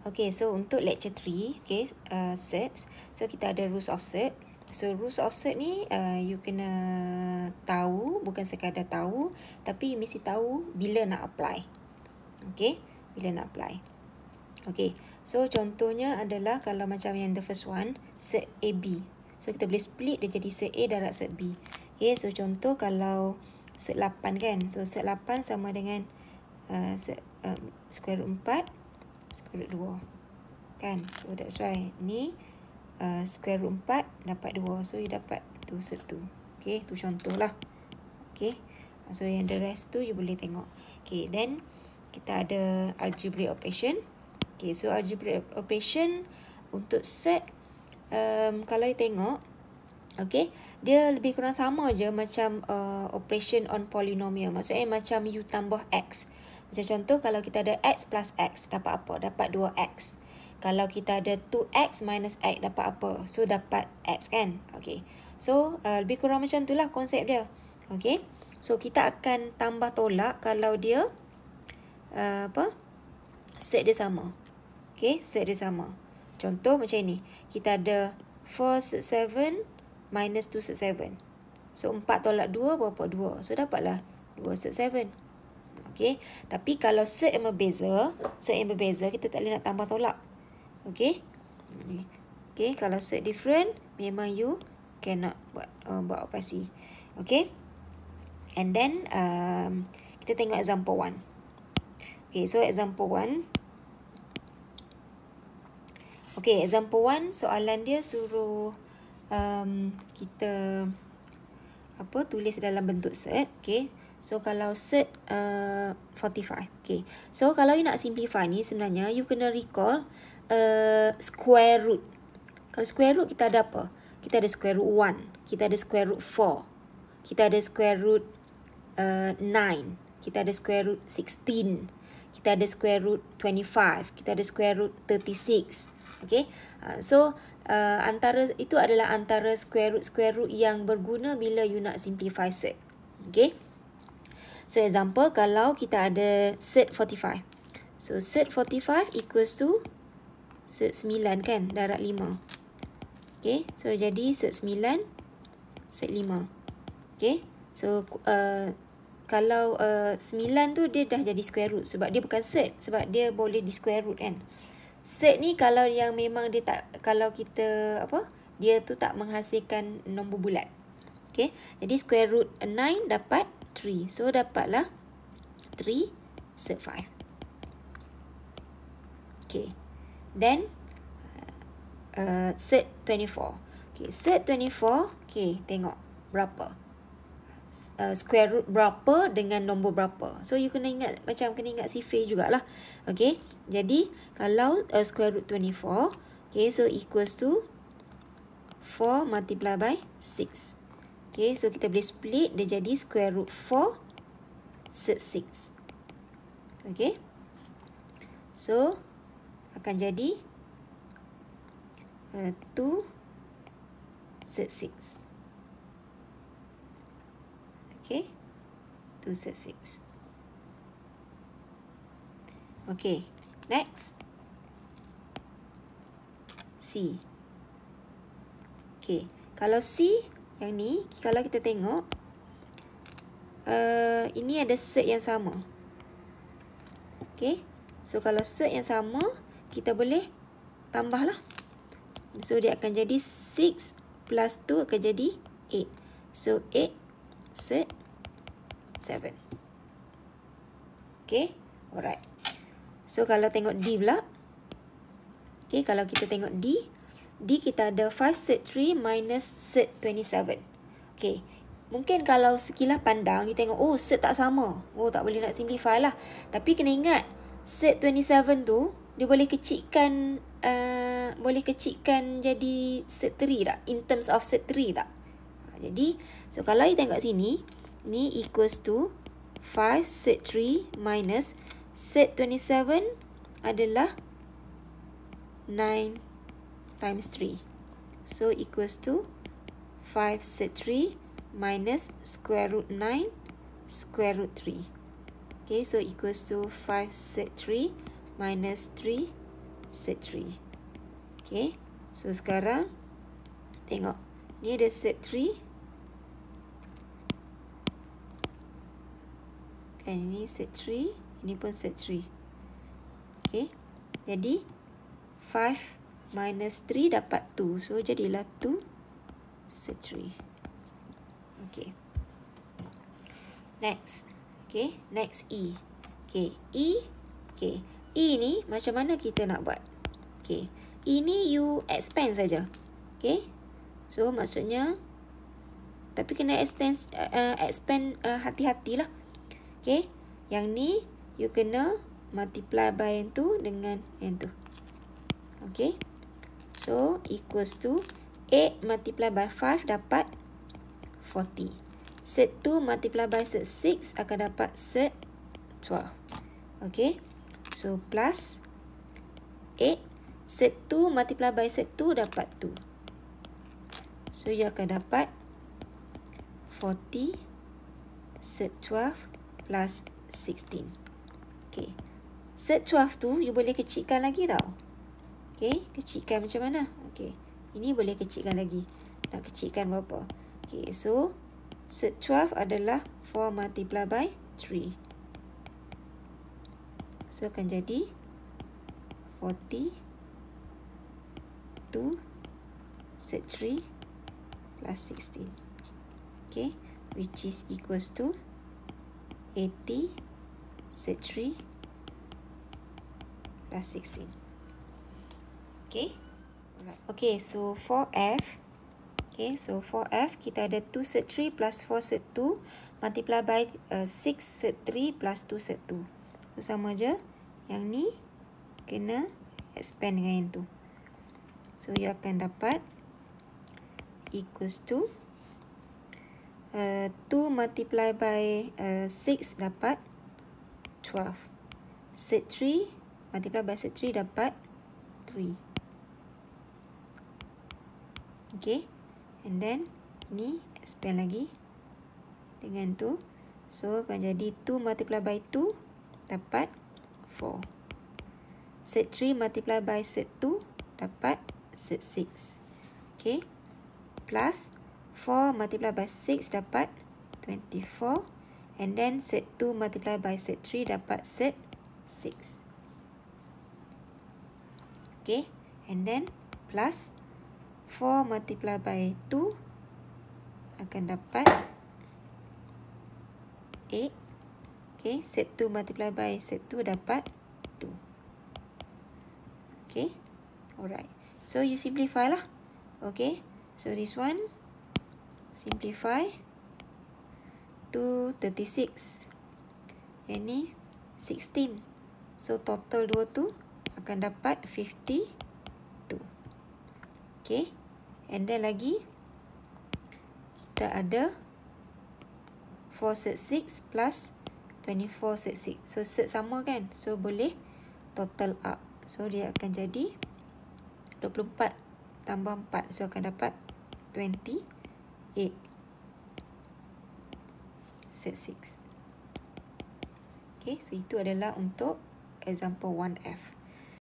Okay, so untuk lecture 3, okay, uh, certs. So, kita ada rules of cert. So, rules of cert ni, uh, you kena tahu, bukan sekadar tahu, tapi you mesti tahu bila nak apply. Okay, bila nak apply. Okay, so contohnya adalah kalau macam yang the first one, cert B, So, kita boleh split dia jadi cert A darat cert B. Okay, so contoh kalau cert 8 kan. So, cert 8 sama dengan uh, cert, uh, square root 4 square dua, kan so that's why ni uh, square root empat dapat dua, so you dapat tu satu ok tu contoh lah ok uh, so yang the rest tu you boleh tengok ok then kita ada algebraic operation ok so algebraic operation untuk set um, kalau you tengok ok dia lebih kurang sama je macam uh, operation on polynomial maksudnya macam you tambah x macam contoh kalau kita ada x plus x dapat apa? Dapat 2x. Kalau kita ada 2x minus x dapat apa? So dapat x kan? Okay. So uh, lebih kurang macam itulah konsep dia. Okay. So kita akan tambah tolak kalau dia uh, apa? set dia sama. Okay. Set dia sama. Contoh macam ni. Kita ada 4 set 7 minus 2 set 7. So 4 tolak 2 berapa? 2. So dapatlah 2 set 7. Okay, tapi kalau set yang berbeza set yang berbeza kita tak boleh nak tambah tolak okay? Okay, kalau set different memang you cannot buat uh, buat operasi okay? and then um, kita tengok example one. Okay, so example one. Okay, example 1 soalan dia suruh um, kita apa tulis dalam bentuk set okay? So kalau set uh, 45 okay. So kalau you nak simplify ni sebenarnya You kena recall uh, square root Kalau square root kita ada apa? Kita ada square root 1 Kita ada square root 4 Kita ada square root uh, 9 Kita ada square root 16 Kita ada square root 25 Kita ada square root 36 okay. uh, So uh, antara itu adalah antara square root-square root Yang berguna bila you nak simplify set Okay So example, kalau kita ada cert 45. So cert 45 equals to cert 9 kan, darat 5. Okay, so jadi cert 9, cert 5. Okay, so uh, kalau uh, 9 tu dia dah jadi square root sebab dia bukan cert, sebab dia boleh di square root kan. Cert ni kalau yang memang dia tak, kalau kita apa, dia tu tak menghasilkan nombor bulat. Okay, jadi square root 9 dapat 3. So, dapatlah 3, set 5. Okay. Then, uh, uh set 24. Okay, set 24. Okay, tengok berapa. Uh, square root berapa dengan nombor berapa. So, you kena ingat, macam kena ingat sifir jugalah. Okay. Jadi, kalau uh, square root 24. Okay, so equals to 4 multiplied by 6. Okay, so kita boleh split dia jadi square root 4 set 6. Okay. So, akan jadi uh, 2 set 6. Okay. 2 set 6. Okay. Next. C. Okay. Kalau C yang ni, kalau kita tengok uh, Ini ada set yang sama Ok So kalau set yang sama Kita boleh tambahlah So dia akan jadi 6 plus 2 akan jadi 8 So 8 set 7 Ok Alright So kalau tengok D pula Ok kalau kita tengok D D kita ada 5 set 3 minus set 27. Okay. Mungkin kalau sekilas pandang, kita tengok, oh set tak sama. Oh tak boleh nak simplify lah. Tapi kena ingat, set 27 tu, dia boleh kecikkan, uh, boleh kecikkan jadi set 3 tak? In terms of set 3 tak? Ha, jadi, so kalau kita tengok sini, ni equals to 5 set 3 minus set 27 adalah 9 times 3. So equals to 5 set 3 minus square root 9 square root 3. Okay, so equals to 5 set 3 minus 3 set 3. Okay, so sekarang tengok. Ni ada set 3. Kan ini set 3. Ini pun set 3. Okay, jadi 5 minus 3 dapat 2. So, jadilah 2 set 3. Okay. Next. Okay. Next E. Okay. E. Okay. E ni macam mana kita nak buat? Okay. E ni you expand saja. Okay. So, maksudnya. Tapi kena extend, uh, expand hati-hatilah. Uh, lah. okay. Yang ni you kena multiply by yang tu dengan yang tu. Okay. So equals to 8 multiplied by 5 dapat 40. Set 2 multiplied by set 6 akan dapat set 12. Okay. So plus 8. Set 2 multiplied by set 2 dapat 2. So ia akan dapat 40 set 12 plus 16. Okay. Set 12 tu you boleh kecilkan lagi tau. Okey, kecilkan macam mana? Okey. Ini boleh kecilkan lagi. Nak kecilkan berapa? Okey, so set 12 adalah 4 multiply by 3. So akan jadi 42 set 3 plus 16. Okey, which is equals to 80 set 3 plus 16. Okay. Alright. Okay, so 4F. Okay, so 4F kita ada 2 set 3 plus 4 set 2 multiply by uh, 6 set 3 plus 2 set 2. So, sama je. Yang ni kena expand dengan yang tu. So, you akan dapat equals to uh, 2 multiply by uh, 6 dapat 12. Set 3 multiply by set 3 dapat 3. Okay. And then ni expand lagi dengan tu. So akan jadi 2 multiply by 2 dapat 4. Set 3 multiply by set 2 dapat set 6. Okay. Plus 4 multiply by 6 dapat 24. And then set 2 multiply by set 3 dapat set 6. Okay. And then plus 4 multiply by 2 akan dapat 8 ok set 2 multiply by set 2 dapat 2 ok alright so you simplify lah ok so this one simplify 2 36 yang ni 16 so total 2 tu akan dapat 52 Okay. And then lagi kita ada 4 set 6 plus 24 set 6. So set sama kan. So boleh total up. So dia akan jadi 24 tambah 4. So akan dapat 28 set 6. Okay so itu adalah untuk example 1F.